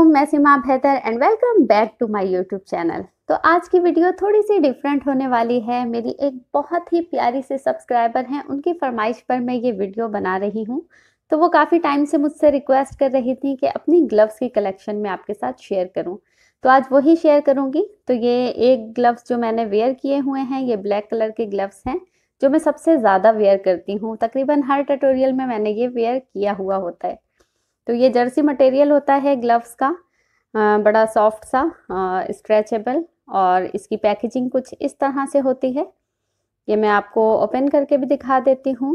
वालेकुम मैं सीमा बेहतर and welcome back to my YouTube channel तो आज की वीडियो थोड़ी सी डिफरेंट होने वाली है मेरी एक बहुत ही प्यारी से सब्सक्राइबर हैं उनकी फरमाइश पर मैं ये वीडियो बना रही हूँ तो वो काफ़ी टाइम से मुझसे रिक्वेस्ट कर रही थी कि अपनी ग्लव्स की कलेक्शन में आपके साथ शेयर करूँ तो आज वही शेयर करूँगी तो ये एक ग्लव्स जो मैंने वेयर किए हुए हैं ये ब्लैक कलर के ग्लव्स हैं जो मैं सबसे ज़्यादा वेयर करती हूँ तकरीबन हर ट्यूटोरियल में मैंने ये वेयर किया हुआ होता है तो ये जर्सी मटेरियल होता है ग्लव्स का आ, बड़ा सॉफ्ट सा स्ट्रेचेबल और इसकी पैकेजिंग कुछ इस तरह से होती है ये मैं आपको ओपन करके भी दिखा देती हूँ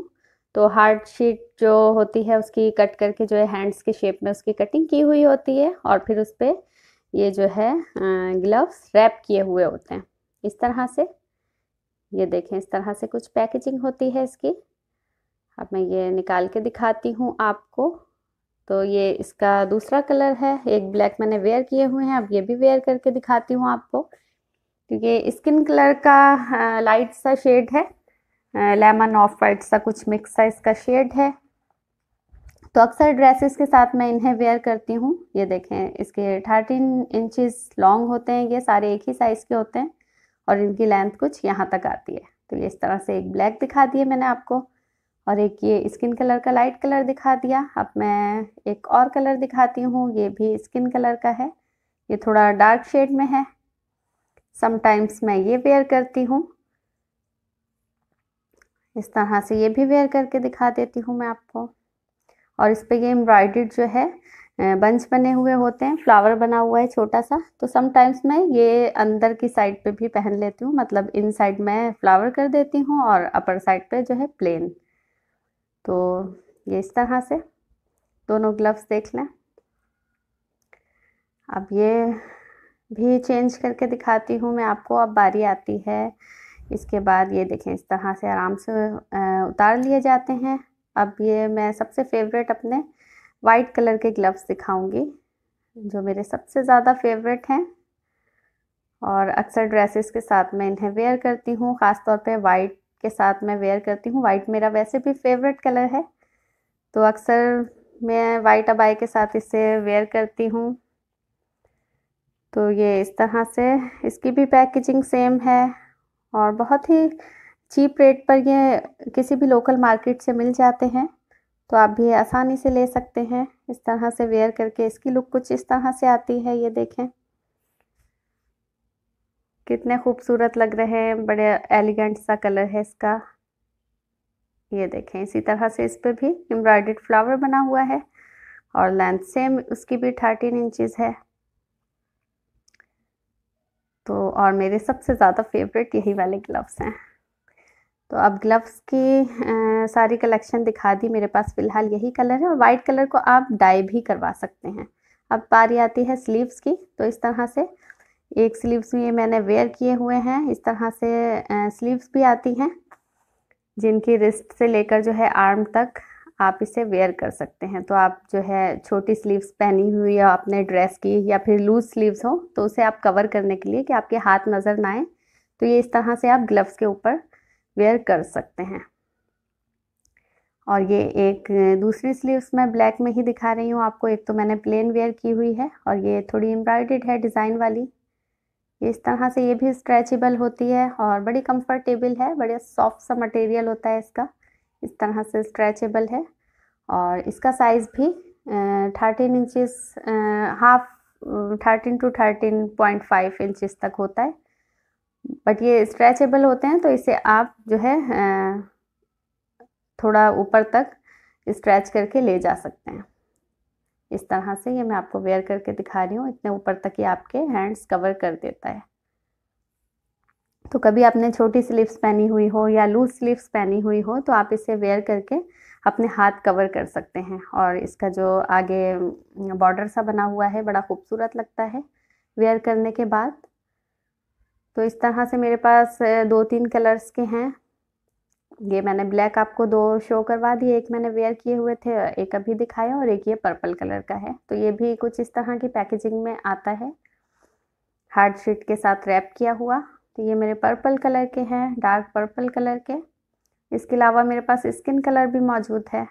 तो हार्ड शीट जो होती है उसकी कट करके जो है हैंड्स के शेप में उसकी कटिंग की हुई होती है और फिर उस पर ये जो है ग्लव्स रैप किए हुए होते हैं इस तरह से ये देखें इस तरह से कुछ पैकेजिंग होती है इसकी अब मैं ये निकाल के दिखाती हूँ आपको तो ये इसका दूसरा कलर है एक ब्लैक मैंने वेयर किए हुए हैं अब ये भी वेयर करके दिखाती हूँ आपको क्योंकि स्किन कलर का लाइट सा शेड है लेमन ऑफ वाइट सा कुछ मिक्स सा इसका शेड है तो अक्सर ड्रेसेस के साथ मैं इन्हें वेयर करती हूँ ये देखें इसके थर्टीन इंचज़ लॉन्ग होते हैं ये सारे एक ही साइज़ के होते हैं और इनकी लेंथ कुछ यहाँ तक आती है तो ये इस तरह से एक ब्लैक दिखा दिए मैंने आपको और एक ये स्किन कलर का लाइट कलर दिखा दिया अब मैं एक और कलर दिखाती हूँ ये भी स्किन कलर का है ये थोड़ा डार्क शेड में है समटाइम्स मैं ये वेयर करती हूँ इस तरह से ये भी वेयर करके दिखा देती हूँ मैं आपको और इस पर ये एम्ब्रॉयड जो है बंच बने हुए होते हैं फ्लावर बना हुआ है छोटा सा तो समटाइम्स मैं ये अंदर की साइड पे भी पहन लेती हूँ मतलब इन साइड मैं फ्लावर कर देती हूँ और अपर साइड पे जो है प्लेन तो ये इस तरह से दोनों ग्लव्स देख लें अब ये भी चेंज करके दिखाती हूँ मैं आपको अब बारी आती है इसके बाद ये देखें इस तरह से आराम से उतार लिए जाते हैं अब ये मैं सबसे फेवरेट अपने वाइट कलर के ग्लव्स दिखाऊंगी जो मेरे सबसे ज़्यादा फेवरेट हैं और अक्सर ड्रेसेस के साथ मैं इन्हें वेयर करती हूँ ख़ासतौर पे वाइट के साथ मैं वेयर करती हूँ वाइट मेरा वैसे भी फेवरेट कलर है तो अक्सर मैं वाइट अबाई के साथ इसे वेयर करती हूँ तो ये इस तरह से इसकी भी पैकेजिंग सेम है और बहुत ही चीप रेट पर ये किसी भी लोकल मार्केट से मिल जाते हैं तो आप भी आसानी से ले सकते हैं इस तरह से वेयर करके इसकी लुक कुछ इस तरह से आती है ये देखें कितने खूबसूरत लग रहे हैं बड़े एलिगेंट सा कलर है इसका ये देखें इसी तरह से इस पर भी एम्ब्रॉयड फ्लावर बना हुआ है और लेंथ सेम उसकी भी थर्टीन इंचज़ है तो और मेरे सबसे ज़्यादा फेवरेट यही वाले ग्लव्स हैं तो अब ग्लव्स की आ, सारी कलेक्शन दिखा दी मेरे पास फ़िलहाल यही कलर है और वाइट कलर को आप डाई भी करवा सकते हैं अब बारी आती है स्लीव्स की तो इस तरह से एक स्लीव्स में मैंने वेयर किए हुए हैं इस तरह से स्लीव्स भी आती हैं जिनकी रिस्ट से लेकर जो है आर्म तक आप इसे वेयर कर सकते हैं तो आप जो है छोटी स्लीव्स पहनी हुई या अपने ड्रेस की या फिर लूज स्लीव्स हो तो उसे आप कवर करने के लिए कि आपके हाथ नज़र ना आए तो ये इस तरह से आप ग्लव्स के ऊपर वेयर कर सकते हैं और ये एक दूसरी स्लीव्स मैं ब्लैक में ही दिखा रही हूँ आपको एक तो मैंने प्लेन वेयर की हुई है और ये थोड़ी एम्ब्रॉयडेड है डिज़ाइन वाली इस तरह से ये भी स्ट्रेचेबल होती है और बड़ी कंफर्टेबल है बड़े सॉफ्ट सा मटेरियल होता है इसका इस तरह से स्ट्रेचेबल है और इसका साइज़ भी thirteen inches half thirteen to thirteen point five inches तक होता है बट ये स्ट्रेचेबल होते हैं तो इसे आप जो है थोड़ा ऊपर तक स्ट्रेच करके ले जा सकते हैं इस तरह से ये मैं आपको वेयर करके दिखा रही हूँ इतने ऊपर तक ये आपके हैंड्स कवर कर देता है तो कभी आपने छोटी स्लीव्स पहनी हुई हो या लूज स्लीव्स पहनी हुई हो तो आप इसे वेयर करके अपने हाथ कवर कर सकते हैं और इसका जो आगे बॉर्डर सा बना हुआ है बड़ा खूबसूरत लगता है वेयर करने के बाद तो इस तरह से मेरे पास दो तीन कलर्स के हैं ये मैंने ब्लैक आपको दो शो करवा दिए एक मैंने वेयर किए हुए थे एक अभी दिखाया और एक ये पर्पल कलर का है तो ये भी कुछ इस तरह की पैकेजिंग में आता है हार्ड शीट के साथ रैप किया हुआ तो ये मेरे पर्पल कलर के हैं डार्क पर्पल कलर के इसके अलावा मेरे पास स्किन कलर भी मौजूद है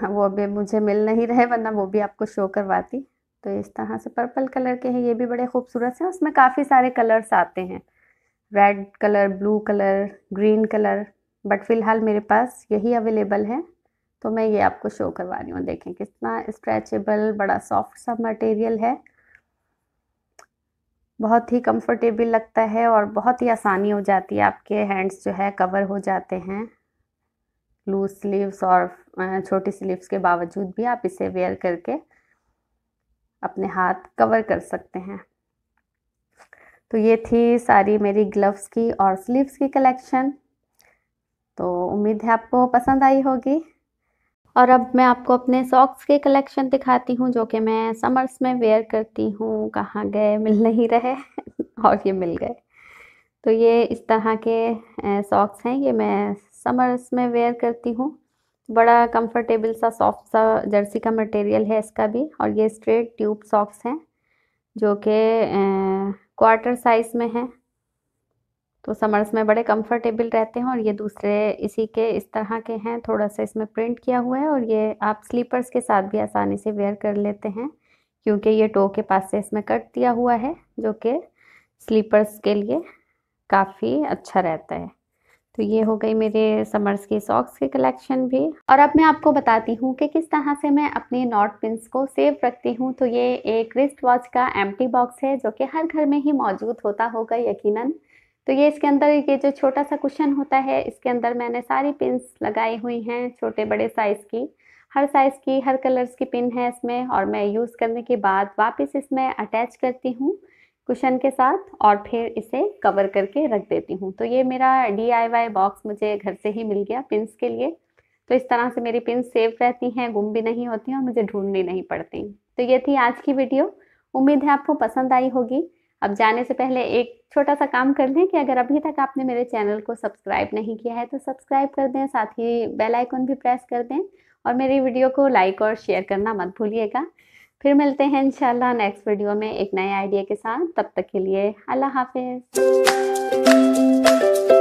हाँ, वो अभी मुझे मिल नहीं रहे वरना वो भी आपको शो करवाती तो इस तरह से पर्पल कलर के हैं ये भी बड़े खूबसूरत हैं उसमें काफ़ी सारे कलर्स आते हैं red colour blue colour green colour but फ़िलहाल मेरे पास यही अवेलेबल है तो मैं ये आपको शो करवा रही हूँ देखें कितना स्ट्रेचेबल बड़ा सॉफ्ट सा मटेरियल है बहुत ही कंफर्टेबल लगता है और बहुत ही आसानी हो जाती है आपके हैंड्स जो है कवर हो जाते हैं लूज स्लीव्स और छोटी स्लीव्स के बावजूद भी आप इसे वेयर करके अपने हाथ कवर कर सकते हैं तो ये थी सारी मेरी ग्लव्स की और स्लीव्स की कलेक्शन तो उम्मीद है आपको पसंद आई होगी और अब मैं आपको अपने सॉक्स के कलेक्शन दिखाती हूँ जो कि मैं समर्स में वेयर करती हूँ कहाँ गए मिल नहीं रहे और ये मिल गए तो ये इस तरह के सॉक्स हैं ये मैं समर्स में वेयर करती हूँ बड़ा कंफर्टेबल सा सॉफ्ट सा जर्सी का मटेरियल है इसका भी और ये स्ट्रेट ट्यूब सॉक्स हैं जो कि क्वार्टर साइज़ में है तो समर्स में बड़े कंफर्टेबल रहते हैं और ये दूसरे इसी के इस तरह के हैं थोड़ा सा इसमें प्रिंट किया हुआ है और ये आप स्लीपर्स के साथ भी आसानी से वेयर कर लेते हैं क्योंकि ये टो के पास से इसमें कट दिया हुआ है जो कि स्लीपर्स के लिए काफ़ी अच्छा रहता है तो ये हो गई मेरे समर्स की सॉक्स की कलेक्शन भी और अब मैं आपको बताती हूँ कि किस तरह से मैं अपने नॉट पिंस को सेव रखती हूँ तो ये एक रिस्ट वॉच का एम्प्टी बॉक्स है जो कि हर घर में ही मौजूद होता होगा यकीनन तो ये इसके अंदर ये जो छोटा सा कुशन होता है इसके अंदर मैंने सारी पिंस लगाई हुई हैं छोटे बड़े साइज़ की हर साइज़ की हर कलर्स की पिन है इसमें और मैं यूज़ करने के बाद वापस इसमें अटैच करती हूँ कुशन के साथ और फिर इसे कवर करके रख देती हूँ तो ये मेरा डी बॉक्स मुझे घर से ही मिल गया पिंस के लिए तो इस तरह से मेरी पिन सेफ रहती हैं गुम भी नहीं होती और मुझे ढूंढनी नहीं पड़ती तो ये थी आज की वीडियो उम्मीद है आपको पसंद आई होगी अब जाने से पहले एक छोटा सा काम कर दें कि अगर अभी तक आपने मेरे चैनल को सब्सक्राइब नहीं किया है तो सब्सक्राइब कर दें साथ ही बेल आइकन भी प्रेस कर दें और मेरी वीडियो को लाइक और शेयर करना मत भूलिएगा फिर मिलते हैं इंशाल्लाह नेक्स्ट वीडियो में एक नए आइडिया के साथ तब तक के लिए अल्लाह हाफिज़